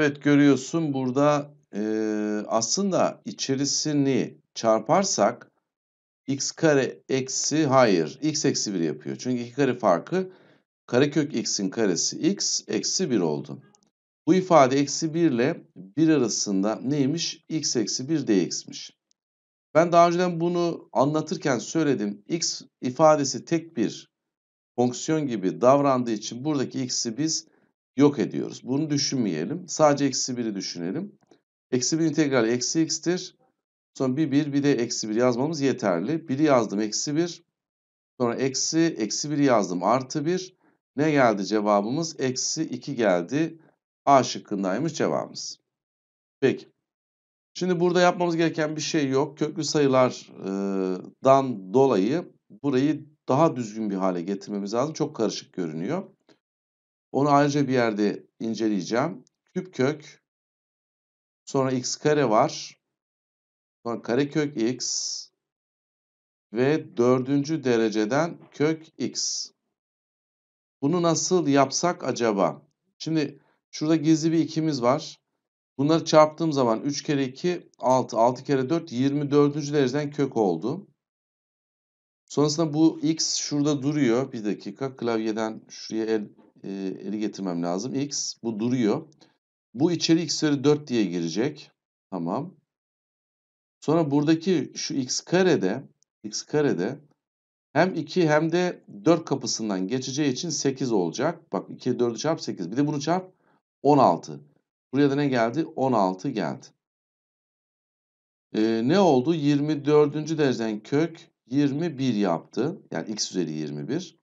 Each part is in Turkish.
Evet görüyorsun burada e, aslında içerisini çarparsak x kare eksi hayır x eksi 1 yapıyor. Çünkü iki kare farkı karekök x'in karesi x eksi 1 oldu. Bu ifade eksi 1 ile 1 arasında neymiş? x eksi 1 dx'miş. Ben daha önceden bunu anlatırken söyledim. x ifadesi tek bir fonksiyon gibi davrandığı için buradaki x'i biz yok ediyoruz. Bunu düşünmeyelim. Sadece eksi 1'i düşünelim. Eksi 1 integral eksi x'tir. Sonra bir 1 bir de eksi 1 yazmamız yeterli. 1'i yazdım eksi 1. Sonra eksi eksi 1'i yazdım artı 1. Ne geldi cevabımız? Eksi 2 geldi. A şıkkındaymış cevabımız. Peki. Şimdi burada yapmamız gereken bir şey yok. Köklü sayılardan dolayı burayı daha düzgün bir hale getirmemiz lazım. Çok karışık görünüyor. Onu ayrıca bir yerde inceleyeceğim. Küp kök. Sonra x kare var. Sonra kare kök x. Ve dördüncü dereceden kök x. Bunu nasıl yapsak acaba? Şimdi şurada gizli bir ikimiz var. Bunları çarptığım zaman 3 kere 2 6, 6 kere 4 24. dereceden kök oldu. Sonrasında bu x şurada duruyor. Bir dakika klavyeden şuraya el e, ele getirmem lazım. X bu duruyor. Bu içeri x üzeri 4 diye girecek. Tamam. Sonra buradaki şu x karede x karede hem 2 hem de 4 kapısından geçeceği için 8 olacak. Bak 2'ye 4'ü çarp 8. Bir de bunu çarp 16. Buraya da ne geldi? 16 geldi. Ee, ne oldu? 24. dereceden kök 21 yaptı. Yani x üzeri 21.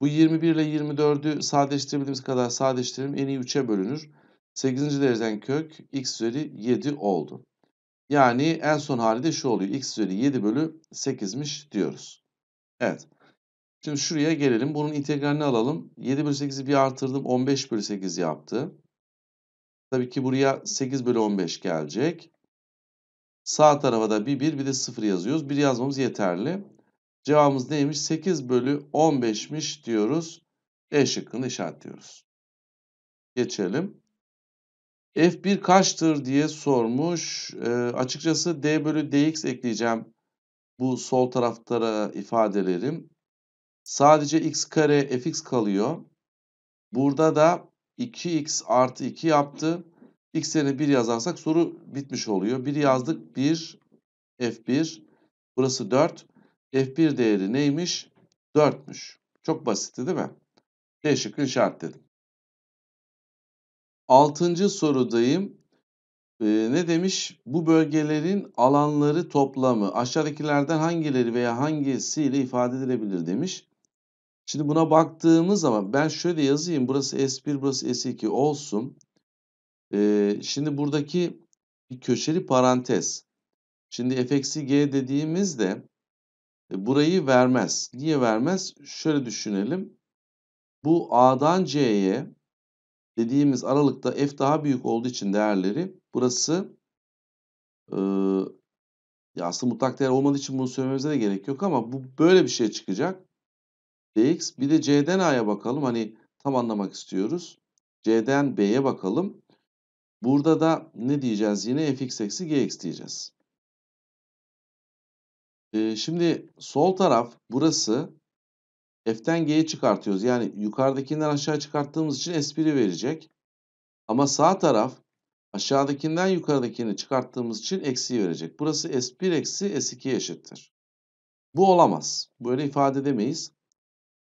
Bu 21 ile 24'ü sadeleştirebildiğimiz kadar sadeleştirelim. En iyi 3'e bölünür. 8. dereceden kök x üzeri 7 oldu. Yani en son hali de şu oluyor. x üzeri 7 bölü 8'miş diyoruz. Evet. Şimdi şuraya gelelim. Bunun integralini alalım. 7 bölü 8'i bir artırdım. 15 bölü 8 yaptı. Tabii ki buraya 8 bölü 15 gelecek. Sağ tarafa da bir 1 bir de 0 yazıyoruz. 1 yazmamız yeterli. Cevabımız neymiş? 8 bölü 15'miş diyoruz. E şıkkını işaretliyoruz. Geçelim. F1 kaçtır diye sormuş. E, açıkçası D bölü DX ekleyeceğim bu sol taraftara ifadelerim. Sadece x kare fx kalıyor. Burada da 2x artı 2 yaptı. X yerine 1 yazarsak soru bitmiş oluyor. 1 yazdık 1 f1 burası 4. F1 değeri neymiş? 4'müş. Çok basitti değil mi? D şıkkın şart dedim. Altıncı sorudayım. Ee, ne demiş? Bu bölgelerin alanları toplamı aşağıdakilerden hangileri veya hangisiyle ifade edilebilir demiş. Şimdi buna baktığımız zaman ben şöyle yazayım. Burası S1, burası S2 olsun. Ee, şimdi buradaki bir köşeli parantez. Şimdi f-g dediğimizde e, burayı vermez. Niye vermez? Şöyle düşünelim. Bu A'dan C'ye dediğimiz aralıkta F daha büyük olduğu için değerleri burası e, ya aslında mutlak değer olmadığı için bunu söylememize de gerek yok ama bu böyle bir şey çıkacak. Dx bir de C'den A'ya bakalım. Hani tam anlamak istiyoruz. C'den B'ye bakalım. Burada da ne diyeceğiz yine fx eksi gx diyeceğiz şimdi sol taraf burası F'ten G'yi çıkartıyoruz. Yani yukarıdakinden aşağı çıkarttığımız için S1'i verecek. Ama sağ taraf aşağıdakinden yukarıdakini çıkarttığımız için eksi verecek. Burası S1 eksi S2 eşittir. Bu olamaz. Böyle ifade edemeyiz.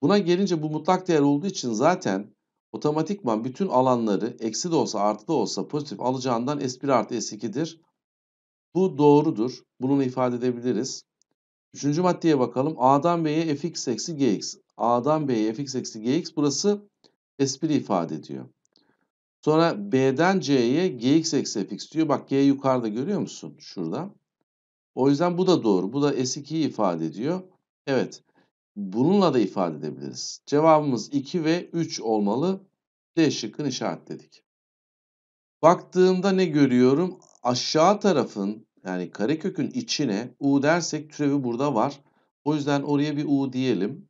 Buna gelince bu mutlak değer olduğu için zaten otomatikman bütün alanları eksi de olsa artı da olsa pozitif alacağından S1 artı S2'dir. Bu doğrudur. Bunu ifade edebiliriz. Üçüncü maddeye bakalım. A'dan B'ye fx eksi gx. A'dan B'ye fx eksi gx burası s espri ifade ediyor. Sonra B'den C'ye gx eksi fx diyor. Bak G yukarıda görüyor musun? Şurada. O yüzden bu da doğru. Bu da S2'yi ifade ediyor. Evet. Bununla da ifade edebiliriz. Cevabımız 2 ve 3 olmalı. D şıkkını işaretledik. Baktığımda ne görüyorum? Aşağı tarafın yani karekökün içine u dersek türevi burada var. O yüzden oraya bir u diyelim.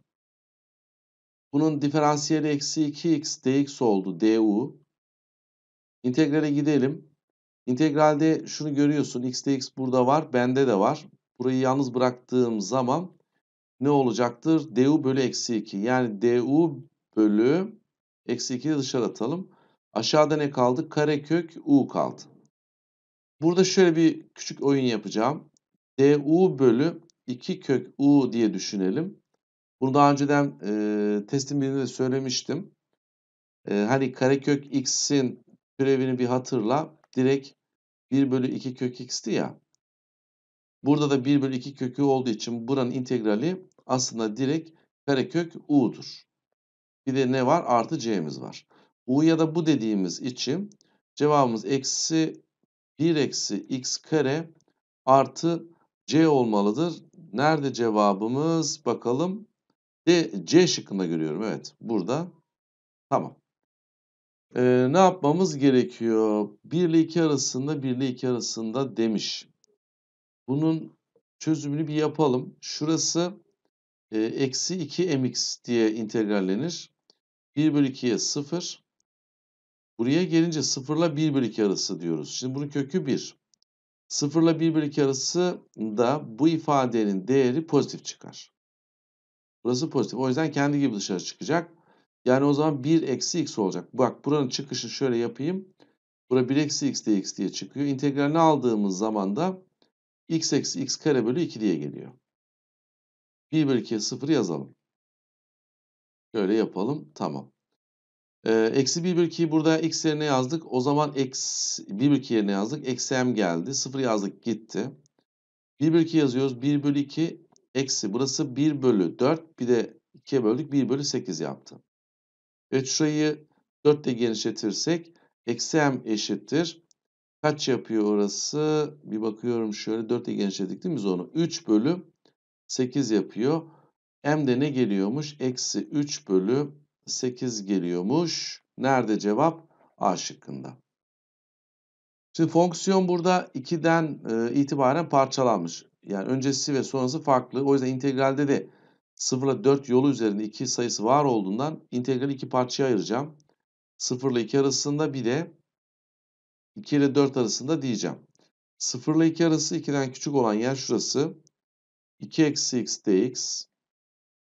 Bunun diferansiyeli eksi 2x dx oldu du. İntegrale gidelim. İntegralde şunu görüyorsun x dx burada var bende de var. Burayı yalnız bıraktığım zaman ne olacaktır? du bölü eksi 2 yani du bölü eksi 2'yi dışarı atalım. Aşağıda ne kaldı? Karekök u kaldı. Burada şöyle bir küçük oyun yapacağım. du bölü 2 kök u diye düşünelim. Bunu daha önceden e, testin birinde de söylemiştim. E, hani karekök x'in türevini bir hatırla. Direkt 1 bölü 2 kök x'ti ya. Burada da 1 bölü 2 kökü olduğu için buranın integrali aslında direkt karekök u'dur. Bir de ne var? Artı c'miz var. u ya da bu dediğimiz için cevabımız eksi 1 eksi x kare artı c olmalıdır. Nerede cevabımız? Bakalım. D, c şıkkında görüyorum. Evet. Burada. Tamam. Ee, ne yapmamız gerekiyor? 1 ile 2 arasında 1 ile 2 arasında demiş. Bunun çözümünü bir yapalım. Şurası e, eksi 2 mx diye integrallenir. 1 bölü 2'ye 0. Buraya gelince 0 ile 1 bölü 2 arası diyoruz. Şimdi bunun kökü 1. 0 ile 1 bölü 2 arası da bu ifadenin değeri pozitif çıkar. Burası pozitif. O yüzden kendi gibi dışarı çıkacak. Yani o zaman 1 eksi x olacak. Bak buranın çıkışı şöyle yapayım. Bura 1 eksi x dx diye çıkıyor. İntegralini aldığımız zaman da x eksi x kare bölü 2 diye geliyor. 1 bölü 2'ye 0 yazalım. Şöyle yapalım. Tamam. Ee, eksi 1 bölü 2'yi burada x yerine yazdık. O zaman eksi 1 bölü 2 yerine yazdık. Eksi m geldi. 0 yazdık gitti. 1 bölü 2 yazıyoruz. 1 bölü 2 eksi. Burası 1 bölü 4. Bir de 2'ye böldük. 1 bölü 8 yaptı. Evet şurayı 4 ile genişletirsek eksi m eşittir. Kaç yapıyor orası? Bir bakıyorum şöyle 4 ile genişledik değil mi biz onu? 3 bölü 8 yapıyor. M de ne geliyormuş? Eksi 3 bölü 8 geliyormuş. Nerede cevap? A şıkkında. Şimdi fonksiyon burada 2'den e, itibaren parçalanmış. Yani öncesi ve sonrası farklı. O yüzden integralde de 0 ile 4 yolu üzerinde 2 sayısı var olduğundan integrali 2 parçaya ayıracağım. 0 ile 2 arasında bir de 2 ile 4 arasında diyeceğim. 0 ile 2 arası 2'den küçük olan yer şurası. 2 eksi x dx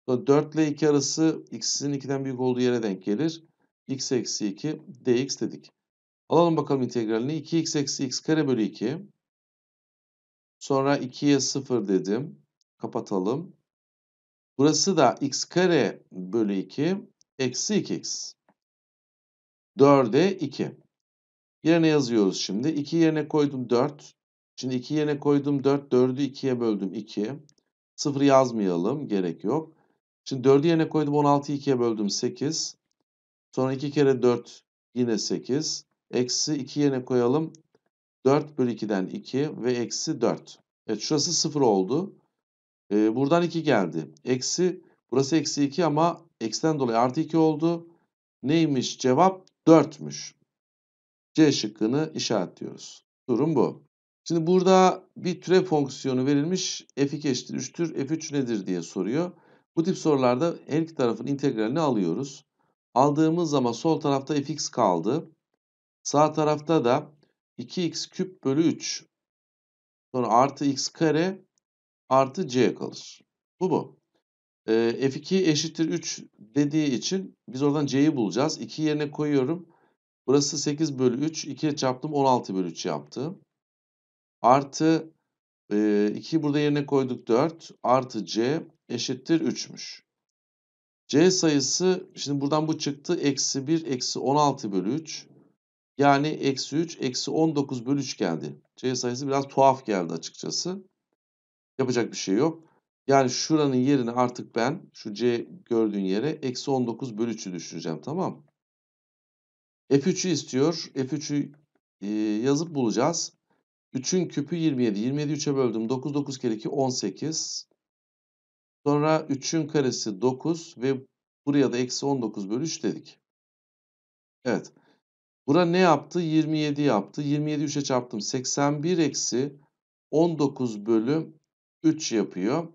4 ile 2 arası x'in 2'den büyük olduğu yere denk gelir. x eksi 2 dx dedik. Alalım bakalım integralini. 2x eksi x kare bölü 2. Sonra 2'ye 0 dedim. Kapatalım. Burası da x kare bölü 2 eksi 2x. 4'e 2. Yerine yazıyoruz şimdi. 2 yerine koydum 4. Şimdi 2 yerine koydum 4. 4'ü 2'ye böldüm 2. 0 yazmayalım. Gerek yok. Şimdi 4'ü yerine koydum 16'yı 2'ye böldüm 8. Sonra 2 kere 4 yine 8. Eksi 2 yerine koyalım 4 bölü 2'den 2 ve eksi 4. Evet şurası 0 oldu. Ee, buradan 2 geldi. Eksi burası eksi 2 ama eksiden dolayı artı 2 oldu. Neymiş cevap? 4'müş. C şıkkını işaretliyoruz. Durum bu. Şimdi burada bir türev fonksiyonu verilmiş. F2 eşittir 3'tür. F3 nedir diye soruyor. Bu tip sorularda her iki tarafın integralini alıyoruz. Aldığımız zaman sol tarafta fx kaldı. Sağ tarafta da 2x küp bölü 3 sonra artı x kare artı c kalır. Bu bu. E, F2 eşittir 3 dediği için biz oradan c'yi bulacağız. 2 yerine koyuyorum. Burası 8 bölü 3. 2'ye çarptım 16 bölü 3 yaptı. Artı e, 2'yi burada yerine koyduk 4 artı c eşittir 3'müş. C sayısı şimdi buradan bu çıktı. Eksi 1 eksi 16 bölü 3. Yani eksi 3 eksi 19 bölü 3 geldi. C sayısı biraz tuhaf geldi açıkçası. Yapacak bir şey yok. Yani şuranın yerine artık ben şu C gördüğün yere eksi 19 bölü 3'ü düşüreceğim tamam F3'ü istiyor. F3'ü yazıp bulacağız. 3'ün küpü 27. 27 3'e böldüm. 9 9 kere 2 18. Sonra 3'ün karesi 9 ve buraya da eksi 19 bölü 3 dedik. Evet. Bura ne yaptı? 27 yaptı. 27 3'e çarptım. 81 eksi 19 bölü 3 yapıyor.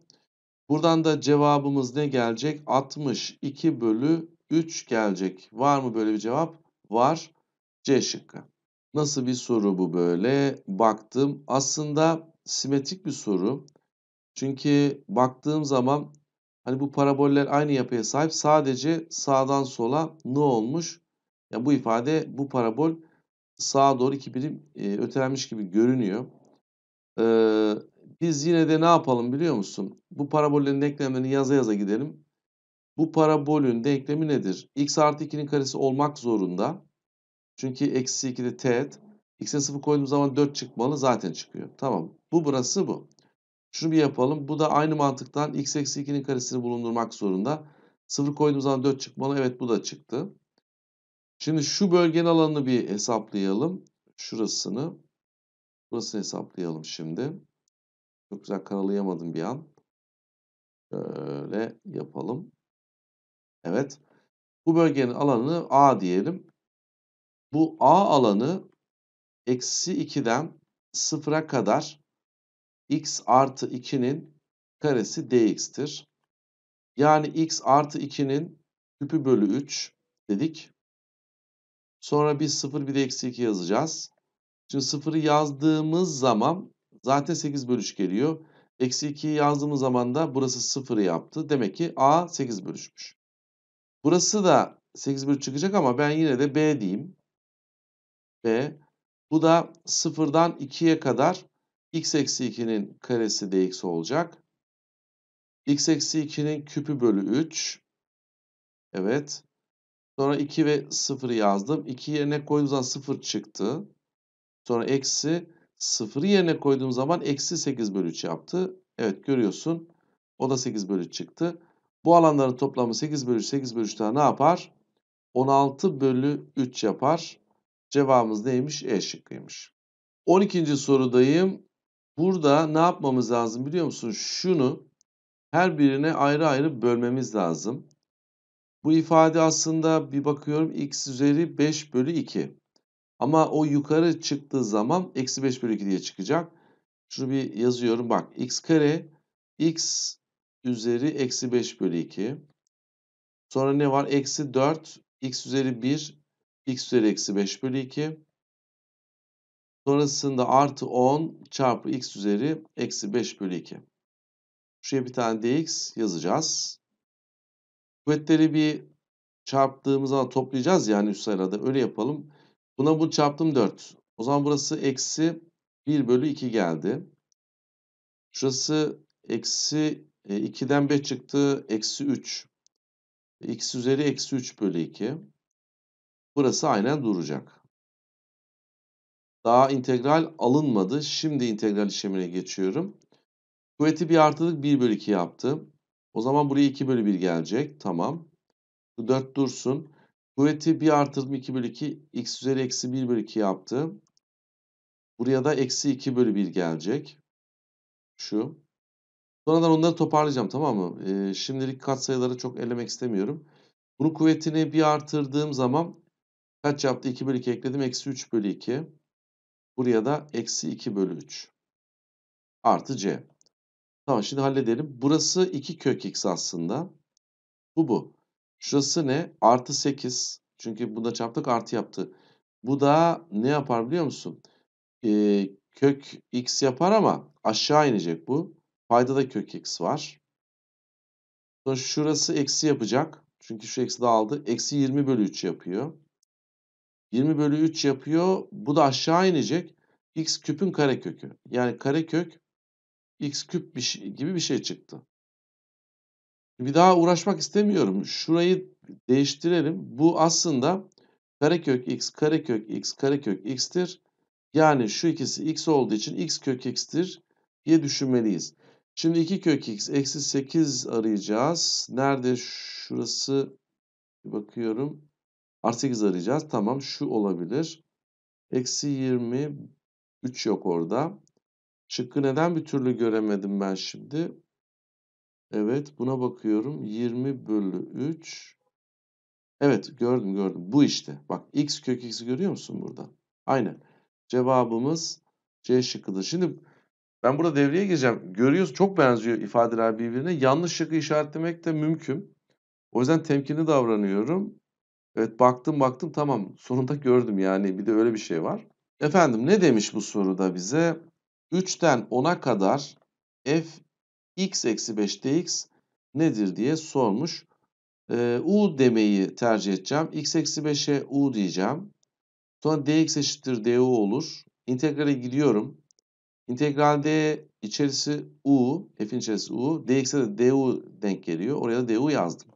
Buradan da cevabımız ne gelecek? 62 bölü 3 gelecek. Var mı böyle bir cevap? Var. C şıkkı. Nasıl bir soru bu böyle? Baktım. Aslında simetrik bir soru. Çünkü baktığım zaman hani bu paraboller aynı yapıya sahip. Sadece sağdan sola ne olmuş? Ya bu ifade bu parabol sağa doğru iki birim e, ötelenmiş gibi görünüyor. Ee, biz yine de ne yapalım biliyor musun? Bu parabollerin denklemlerini yaza yaza gidelim. Bu parabolün denklemi nedir? x artı 2'nin karesi olmak zorunda. Çünkü eksi 2'de de teğet. X'e 0 koyduğum zaman 4 çıkmalı zaten çıkıyor. Tamam. Bu burası bu. Şunu bir yapalım. Bu da aynı mantıktan x eksi 2'nin karesini bulundurmak zorunda. 0 koyduğum zaman 4 çıkmalı. Evet bu da çıktı. Şimdi şu bölgenin alanını bir hesaplayalım. Şurasını. Burasını hesaplayalım şimdi. Çok güzel karalayamadım bir an. Böyle yapalım. Evet. Bu bölgenin alanını A diyelim bu A alanı eksi 2'den 0'a kadar x artı 2'nin karesi dx'tir. Yani x artı 2'nin küpü bölü 3 dedik. Sonra bir 0 bir de eksi 2 yazacağız. Şimdi 0'ı yazdığımız zaman zaten 8 bölü 3 geliyor. Eksi 2'yi yazdığımız zaman da burası 0 yaptı. Demek ki A 8 bölüşmüş. Burası da 8 bölü çıkacak ama ben yine de B diyeyim. B, Bu da 0'dan 2'ye kadar x eksi 2'nin karesi dx olacak. x eksi 2'nin küpü bölü 3. Evet. Sonra 2 ve 0 yazdım. 2 yerine koyduğum zaman 0 çıktı. Sonra eksi 0 yerine koyduğum zaman eksi 8 bölü 3 yaptı. Evet görüyorsun. O da 8 bölü 3 çıktı. Bu alanların toplamı 8 bölü 8 bölü 3 daha ne yapar? 16 bölü 3 yapar. Cevabımız neymiş? E şıkkıymış. 12. sorudayım. Burada ne yapmamız lazım biliyor musun? Şunu her birine ayrı ayrı bölmemiz lazım. Bu ifade aslında bir bakıyorum x üzeri 5 bölü 2. Ama o yukarı çıktığı zaman eksi 5 bölü 2 diye çıkacak. Şunu bir yazıyorum bak x kare x üzeri eksi 5 bölü 2. Sonra ne var? Eksi 4 x üzeri 1 x üzeri eksi 5 bölü 2. Sonrasında artı 10 çarpı x üzeri eksi 5 bölü 2. Şuraya bir tane dx yazacağız. Kuvvetleri bir çarptığımız zaman toplayacağız yani üst sırada öyle yapalım. Buna bu çarptım 4. O zaman burası eksi 1 bölü 2 geldi. Şurası eksi 2'den e, 5 çıktı. Eksi 3. X üzeri eksi 3 bölü 2. Burası aynen duracak. Daha integral alınmadı. Şimdi integral işlemine geçiyorum. Kuvveti bir artırdık 1 bölü 2 yaptı. O zaman buraya 2 bölü 1 gelecek. Tamam. 4 dursun. Kuvveti bir artırdım 2 bölü 2. X üzeri eksi 1 bölü 2 yaptı. Buraya da eksi 2 bölü 1 gelecek. Şu. Sonradan onları toparlayacağım tamam mı? Ee, şimdilik katsayıları çok elemek istemiyorum. Bunu kuvvetini bir artırdığım zaman Kaç yaptı? 2 bölü 2 ekledim. Eksi 3 bölü 2. Buraya da eksi 2 bölü 3. Artı C. Tamam şimdi halledelim. Burası 2 kök x aslında. Bu bu. Şurası ne? Artı 8. Çünkü bunda çarptık artı yaptı. Bu da ne yapar biliyor musun? Ee, kök x yapar ama aşağı inecek bu. Payda da kök x var. Sonra şurası eksi yapacak. Çünkü şu eksi de aldı. Eksi 20 bölü 3 yapıyor. 20 bölü 3 yapıyor. Bu da aşağı inecek. X küpün karekökü. Yani karekök X küp bir şey, gibi bir şey çıktı. Bir daha uğraşmak istemiyorum. Şurayı değiştirelim. Bu aslında karekök X karekök X karekök X'tir. Yani şu ikisi X olduğu için X kök X'tir diye düşünmeliyiz. Şimdi 2 kök X eksi 8 arayacağız. Nerede şurası? Bir bakıyorum. Artı 8 arayacağız. Tamam şu olabilir. Eksi 23 yok orada. Şıkkı neden bir türlü göremedim ben şimdi? Evet buna bakıyorum. 20 bölü 3. Evet gördüm gördüm. Bu işte. Bak x kök x'i görüyor musun burada? Aynen. Cevabımız C şıkkıdır. Şimdi ben burada devreye gireceğim. Görüyoruz çok benziyor ifadeler birbirine. Yanlış şıkkı işaretlemek de mümkün. O yüzden temkinli davranıyorum. Evet baktım baktım tamam sonunda gördüm yani bir de öyle bir şey var. Efendim ne demiş bu soruda bize? 3'ten 10'a kadar f x eksi 5 dx nedir diye sormuş. Ee, u demeyi tercih edeceğim. x eksi 5'e u diyeceğim. Sonra dx eşittir du olur. İntegrale gidiyorum. İntegralde içerisi u, f'in içerisi u, dx'e de du denk geliyor. Oraya da du yazdım.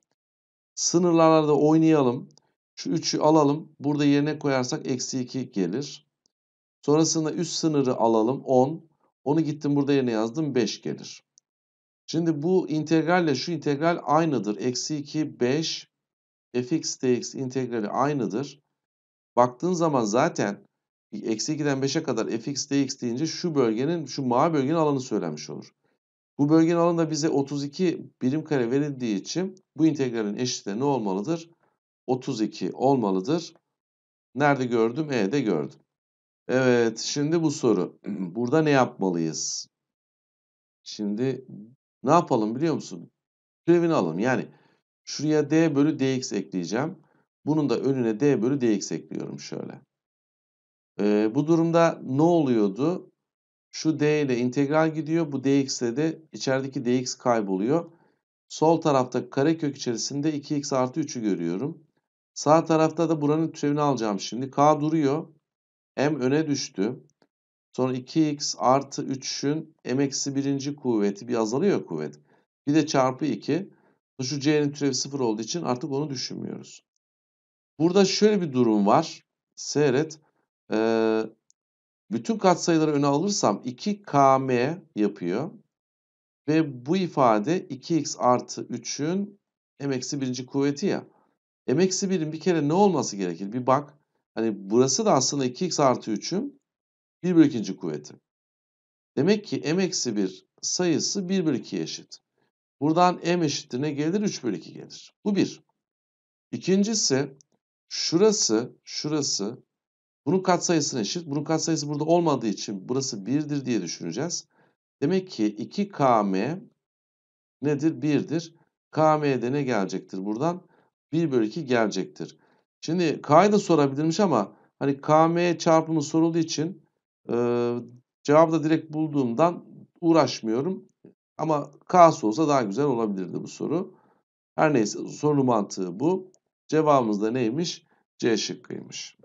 Sınırlarla da oynayalım. Şu 3'ü alalım. Burada yerine koyarsak eksi 2 gelir. Sonrasında üst sınırı alalım 10. Onu gittim burada yerine yazdım 5 gelir. Şimdi bu integralle şu integral aynıdır. Eksi 2, 5 fx dx integrali aynıdır. Baktığın zaman zaten eksi 2'den 5'e kadar fx dx deyince şu bölgenin, şu mavi bölgenin alanı söylenmiş olur. Bu bölgenin alanı da bize 32 birim kare verildiği için bu integralin eşitliği ne olmalıdır? 32 olmalıdır. Nerede gördüm? E'de gördüm. Evet, şimdi bu soru. Burada ne yapmalıyız? Şimdi ne yapalım biliyor musun? Türevini alalım. Yani şuraya d bölü dx ekleyeceğim. Bunun da önüne d bölü dx ekliyorum şöyle. Ee, bu durumda ne oluyordu? Şu d ile integral gidiyor. Bu dx ile de içerideki dx kayboluyor. Sol tarafta karekök içerisinde 2x artı 3'ü görüyorum. Sağ tarafta da buranın türevini alacağım şimdi. K duruyor. M öne düştü. Sonra 2x artı 3'ün m eksi birinci kuvveti bir azalıyor kuvvet. Bir de çarpı 2. Şu c'nin türevi 0 olduğu için artık onu düşünmüyoruz. Burada şöyle bir durum var. Seyret. Ee, bütün katsayıları öne alırsam 2km yapıyor. Ve bu ifade 2x artı 3'ün m eksi birinci kuvveti ya m eksi 1'in bir kere ne olması gerekir? Bir bak. Hani burası da aslında 2x artı 3'ün 1 bölü 2. kuvveti. Demek ki m eksi 1 sayısı 1 bölü 2'ye eşit. Buradan m eşittir ne gelir? 3 bölü 2 gelir. Bu bir. İkincisi şurası, şurası bunun katsayısına eşit. Bunun katsayısı burada olmadığı için burası 1'dir diye düşüneceğiz. Demek ki 2km nedir? 1'dir. km'de ne gelecektir buradan? 1 bölü 2 gelecektir. Şimdi K'yı da sorabilirmiş ama hani KM çarpımı sorulduğu için e, cevabı da direkt bulduğumdan uğraşmıyorum. Ama K'sı olsa daha güzel olabilirdi bu soru. Her neyse soru mantığı bu. Cevabımız da neymiş? C şıkkıymış.